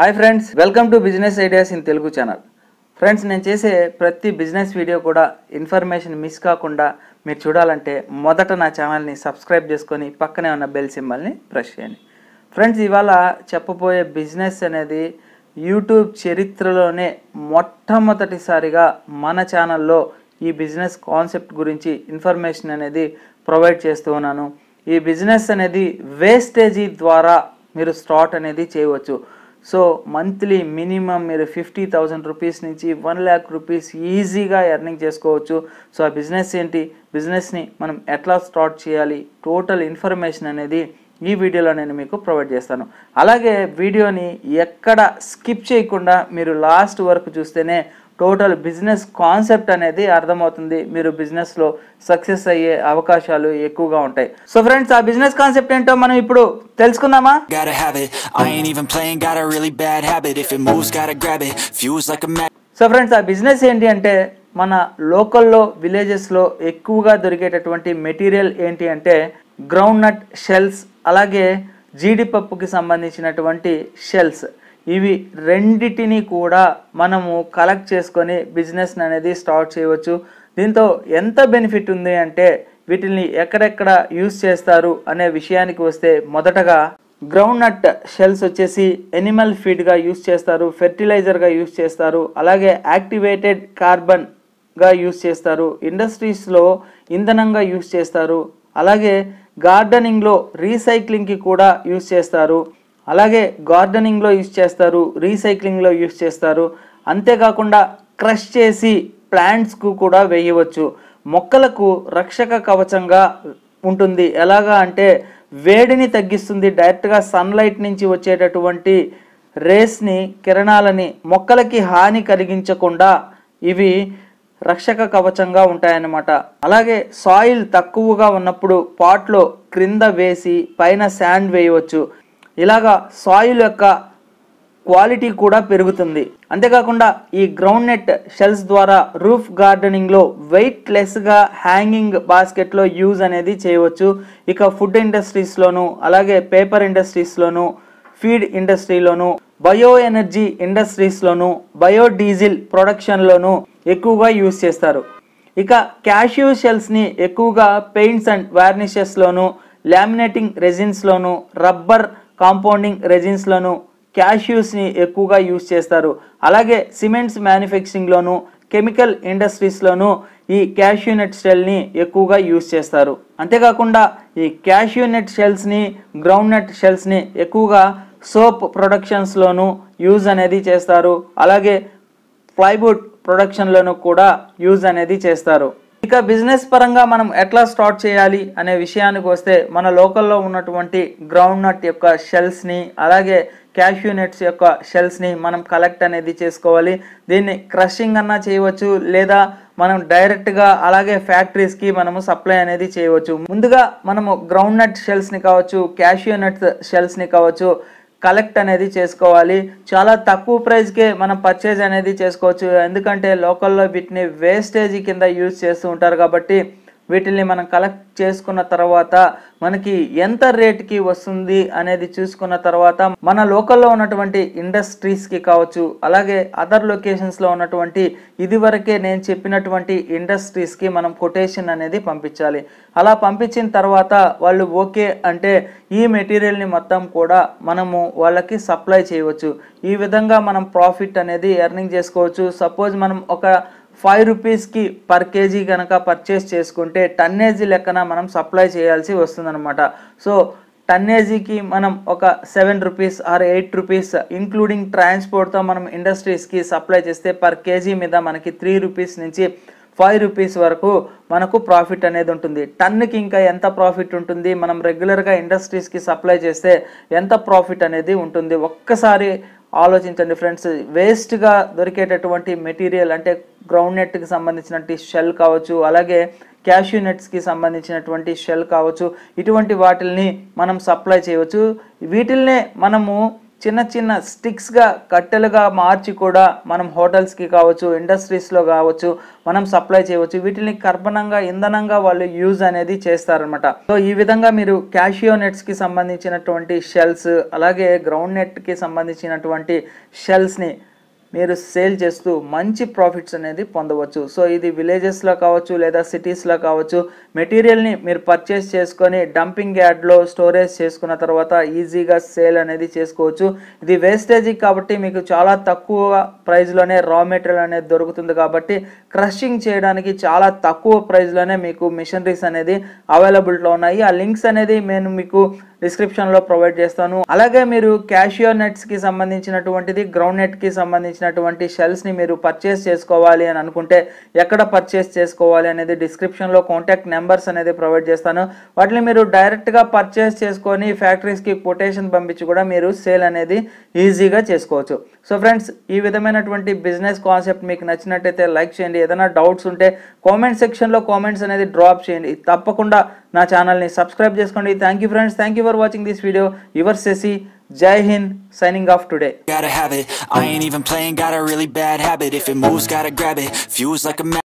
Hi friends welcome to business ideas in Telugu channel friends నేను చేసే ప్రతి బిజినెస్ వీడియో కూడా ఇన్ఫర్మేషన్ మిస్ కాకుండా మీరు చూడాలంటే మొదట నా ఛానల్ని సబ్స్క్రైబ్ చేసుకొని పక్కనే ఉన్న బెల్ సింబల్ని ప్రెస్ చేయండి ఫ్రెండ్స్ ఇవాళ చెప్పబోయే బిజినెస్ అనేది యూట్యూబ్ చరిత్రలోనే మొట్టమొదటిసారిగా మన ఛానల్లో ఈ బిజినెస్ కాన్సెప్ట్ గురించి ఇన్ఫర్మేషన్ అనేది ప్రొవైడ్ చేస్తూ ఉన్నాను ఈ బిజినెస్ అనేది వేస్టేజీ ద్వారా మీరు స్టార్ట్ అనేది చేయవచ్చు సో మంత్లీ మినిమం మీరు ఫిఫ్టీ థౌజండ్ రూపీస్ నుంచి వన్ ల్యాక్ రూపీస్ ఈజీగా ఎర్నింగ్ చేసుకోవచ్చు సో ఆ బిజినెస్ ఏంటి బిజినెస్ని మనం ఎట్లా స్టార్ట్ చేయాలి టోటల్ ఇన్ఫర్మేషన్ అనేది ఈ వీడియోలో నేను మీకు ప్రొవైడ్ చేస్తాను అలాగే వీడియోని ఎక్కడ స్కిప్ చేయకుండా మీరు లాస్ట్ వరకు చూస్తేనే టోటల్ బిజినెస్ కాన్సెప్ట్ అనేది అర్థమవుతుంది మీరు బిజినెస్లో సక్సెస్ అయ్యే అవకాశాలు ఎక్కువగా ఉంటాయి సో ఫ్రెండ్స్ ఆ బిజినెస్ కాన్సెప్ట్ ఏంటో మనం ఇప్పుడు తెలుసుకుందామా సో ఫ్రెండ్స్ ఆ బిజినెస్ ఏంటి అంటే మన లోకల్లో విలేజెస్లో ఎక్కువగా దొరికేటటువంటి మెటీరియల్ ఏంటి అంటే గ్రౌండ్ నట్ షెల్స్ అలాగే జీడిపప్పుకి సంబంధించినటువంటి షెల్స్ ఇవి రెండిటిని కూడా మనము కలెక్ట్ చేసుకొని బిజినెస్ అనేది స్టార్ట్ చేయవచ్చు దీంతో ఎంత బెనిఫిట్ ఉంది అంటే వీటిని ఎక్కడెక్కడ యూస్ చేస్తారు అనే విషయానికి వస్తే మొదటగా గ్రౌండ్ నట్ షెల్స్ వచ్చేసి ఎనిమల్ ఫీడ్గా యూస్ చేస్తారు ఫెర్టిలైజర్గా యూస్ చేస్తారు అలాగే యాక్టివేటెడ్ కార్బన్గా యూస్ చేస్తారు ఇండస్ట్రీస్లో ఇంధనంగా యూస్ చేస్తారు అలాగే గార్డెనింగ్లో రీసైక్లింగ్కి కూడా యూస్ చేస్తారు అలాగే గార్డెనింగ్లో యూజ్ చేస్తారు రీసైక్లింగ్లో యూజ్ చేస్తారు అంతేకాకుండా క్రష్ చేసి ప్లాంట్స్కు కూడా వేయవచ్చు మొక్కలకు రక్షక కవచంగా ఉంటుంది ఎలాగా అంటే వేడిని తగ్గిస్తుంది డైరెక్ట్గా సన్లైట్ నుంచి వచ్చేటటువంటి రేస్ని కిరణాలని మొక్కలకి హాని కలిగించకుండా ఇవి రక్షక కవచంగా ఉంటాయన్నమాట అలాగే సాయిల్ తక్కువగా ఉన్నప్పుడు పాట్లో క్రింద వేసి పైన శాండ్ వేయవచ్చు ఇలాగా సాయిల్ యొక్క క్వాలిటీ కూడా పెరుగుతుంది అంతేకాకుండా ఈ గ్రౌండ్ నెట్ షెల్స్ ద్వారా రూఫ్ గార్డెనింగ్లో వెయిట్ లెస్గా హ్యాంగింగ్ బాస్కెట్లో యూజ్ అనేది చేయవచ్చు ఇక ఫుడ్ ఇండస్ట్రీస్లోను అలాగే పేపర్ ఇండస్ట్రీస్లోను ఫీడ్ ఇండస్ట్రీలోను బయో ఎనర్జీ ఇండస్ట్రీస్లోను బయోడీజిల్ ప్రొడక్షన్లోను ఎక్కువగా యూజ్ చేస్తారు ఇక క్యాష్యూ షెల్స్ని ఎక్కువగా పెయింట్స్ అండ్ వార్నిషెస్లోను లామినేటింగ్ రెజిన్స్లోను రబ్బర్ కాంపౌండింగ్ రెజిన్స్లను క్యాష్యూస్ని ఎక్కువగా యూజ్ చేస్తారు అలాగే సిమెంట్స్ మ్యానుఫ్యాక్చరింగ్లోను కెమికల్ ఇండస్ట్రీస్లోనూ ఈ క్యాష్యూనట్ షెల్ని ఎక్కువగా యూజ్ చేస్తారు అంతేకాకుండా ఈ క్యాష్యూనట్ షెల్స్ని నెట్ షెల్స్ని ఎక్కువగా సోప్ ప్రొడక్షన్స్లోనూ యూజ్ అనేది చేస్తారు అలాగే ప్లైవుడ్ ప్రొడక్షన్లోనూ కూడా యూజ్ అనేది చేస్తారు ఇక బిజినెస్ పరంగా మనం ఎట్లా స్టార్ట్ చేయాలి అనే విషయానికి వస్తే మన లోకల్లో ఉన్నటువంటి గ్రౌండ్ నట్ యొక్క షెల్స్ని అలాగే క్యాష్యూ నెట్స్ యొక్క షెల్స్ని మనం కలెక్ట్ అనేది చేసుకోవాలి దీన్ని క్రషింగ్ అన్నా చేయవచ్చు లేదా మనం డైరెక్ట్గా అలాగే ఫ్యాక్టరీస్కి మనము సప్లై అనేది చేయవచ్చు ముందుగా మనము గ్రౌండ్ నట్ షెల్స్ని కావచ్చు క్యాష్యూ నట్స్ షెల్స్ని కావచ్చు కలెక్ట్ అనేది చేసుకోవాలి చాలా తక్కువ ప్రైస్కే మనం పర్చేజ్ అనేది చేసుకోవచ్చు ఎందుకంటే లోకల్లో వీటిని వేస్టేజ్ కింద యూజ్ చేస్తూ ఉంటారు కాబట్టి వీటిని మనం కలెక్ట్ చేసుకున్న తర్వాత మనకి ఎంత రేట్కి వస్తుంది అనేది చూసుకున్న తర్వాత మన లోకల్లో ఉన్నటువంటి ఇండస్ట్రీస్కి కావచ్చు అలాగే అదర్ లొకేషన్స్లో ఉన్నటువంటి ఇదివరకే నేను చెప్పినటువంటి ఇండస్ట్రీస్కి మనం కొటేషన్ అనేది పంపించాలి అలా పంపించిన తర్వాత వాళ్ళు ఓకే అంటే ఈ మెటీరియల్ని మొత్తం కూడా మనము వాళ్ళకి సప్లై చేయవచ్చు ఈ విధంగా మనం ప్రాఫిట్ అనేది ఎర్నింగ్ చేసుకోవచ్చు సపోజ్ మనం ఒక ఫైవ్ రూపీస్కి పర్ కేజీ కనుక పర్చేస్ చేసుకుంటే టన్నేజీ లెక్కన మనం సప్లై చేయాల్సి వస్తుందన్నమాట సో టన్నేజీకి మనం ఒక seven rupees or eight rupees including ట్రాన్స్పోర్ట్తో మనం ఇండస్ట్రీస్కి సప్లై చేస్తే పర్ కేజీ మీద మనకి త్రీ రూపీస్ నుంచి ఫైవ్ రూపీస్ వరకు మనకు ప్రాఫిట్ అనేది ఉంటుంది టన్నుకి ఇంకా ఎంత ప్రాఫిట్ ఉంటుంది మనం రెగ్యులర్గా ఇండస్ట్రీస్కి సప్లై చేస్తే ఎంత ప్రాఫిట్ అనేది ఉంటుంది ఒక్కసారి ఆలోచించండి ఫ్రెండ్స్ వేస్ట్గా దొరికేటటువంటి మెటీరియల్ అంటే గ్రౌండ్ నెట్కి సంబంధించినటువంటి షెల్ కావచ్చు అలాగే క్యాష్యూ నెట్స్కి సంబంధించినటువంటి షెల్ కావచ్చు ఇటువంటి వాటిల్ని మనం సప్లై చేయవచ్చు వీటిల్నే మనము చిన్న చిన్న స్టిక్స్గా కట్టెలుగా మార్చి కూడా మనం హోటల్స్కి కావచ్చు ఇండస్ట్రీస్లో కావచ్చు మనం సప్లై చేయవచ్చు వీటిని కర్బనంగా ఇంధనంగా వాళ్ళు యూజ్ అనేది చేస్తారనమాట సో ఈ విధంగా మీరు క్యాషియో నెట్స్కి సంబంధించినటువంటి షెల్స్ అలాగే గ్రౌండ్ నెట్కి సంబంధించినటువంటి షెల్స్ని మీరు సేల్ చేస్తూ మంచి ప్రాఫిట్స్ అనేది పొందవచ్చు సో ఇది విలేజెస్లో కావచ్చు లేదా సిటీస్లో కావచ్చు మెటీరియల్ని మీరు పర్చేస్ చేసుకొని డంపింగ్ యార్డ్లో స్టోరేజ్ చేసుకున్న తర్వాత ఈజీగా సేల్ అనేది చేసుకోవచ్చు ఇది వేస్టేజ్ కాబట్టి మీకు చాలా తక్కువ ప్రైస్లోనే రా మెటీరియల్ అనేది దొరుకుతుంది కాబట్టి క్రషింగ్ చేయడానికి చాలా తక్కువ ప్రైస్లోనే మీకు మిషనరీస్ అనేది అవైలబిలిటీలో ఉన్నాయి ఆ లింక్స్ అనేది నేను మీకు డిస్క్రిప్షన్లో ప్రొవైడ్ చేస్తాను అలాగే మీరు క్యాషియో కి సంబంధించినటువంటిది గ్రౌండ్ నెట్కి సంబంధించినటువంటి షెల్స్ని మీరు పర్చేస్ చేసుకోవాలి అని అనుకుంటే ఎక్కడ పర్చేస్ చేసుకోవాలి అనేది డిస్క్రిప్షన్లో కాంటాక్ట్ నెంబర్స్ అనేది ప్రొవైడ్ చేస్తాను వాటిని మీరు డైరెక్ట్గా పర్చేస్ చేసుకొని ఫ్యాక్టరీస్కి కొటేషన్ పంపించి కూడా మీరు సేల్ అనేది ఈజీగా చేసుకోవచ్చు సో ఫ్రెండ్స్ ఈ విధమైనటువంటి బిజినెస్ కాన్సెప్ట్ మీకు నచ్చినట్టయితే లైక్ చేయండి ఏదైనా డౌట్స్ ఉంటే కామెంట్ సెక్షన్లో కామెంట్స్ అనేది డ్రాప్ చేయండి తప్పకుండా నా ఛానల్ని సబ్స్క్రైబ్ చేసుకోండి thank you friends thank you for watching this video your Shashi Jai Hind signing off today. Gotta have it. I ain't even playing, got a really bad habit. If it moves, gotta grab it. Fuse like a